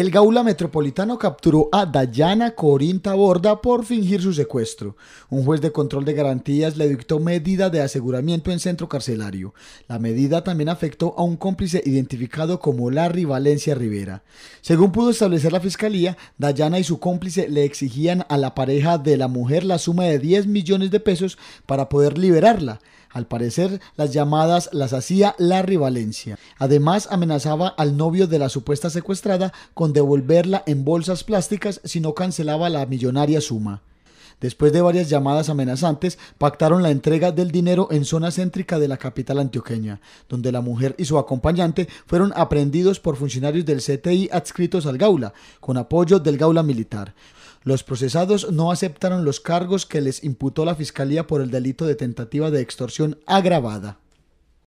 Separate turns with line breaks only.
El Gaula Metropolitano capturó a Dayana Corinta Borda por fingir su secuestro. Un juez de control de garantías le dictó medida de aseguramiento en centro carcelario. La medida también afectó a un cómplice identificado como Larry Valencia Rivera. Según pudo establecer la fiscalía, Dayana y su cómplice le exigían a la pareja de la mujer la suma de 10 millones de pesos para poder liberarla. Al parecer, las llamadas las hacía Larry Valencia. Además, amenazaba al novio de la supuesta secuestrada con devolverla en bolsas plásticas si no cancelaba la millonaria suma. Después de varias llamadas amenazantes, pactaron la entrega del dinero en zona céntrica de la capital antioqueña, donde la mujer y su acompañante fueron aprehendidos por funcionarios del CTI adscritos al Gaula, con apoyo del Gaula Militar. Los procesados no aceptaron los cargos que les imputó la Fiscalía por el delito de tentativa de extorsión agravada.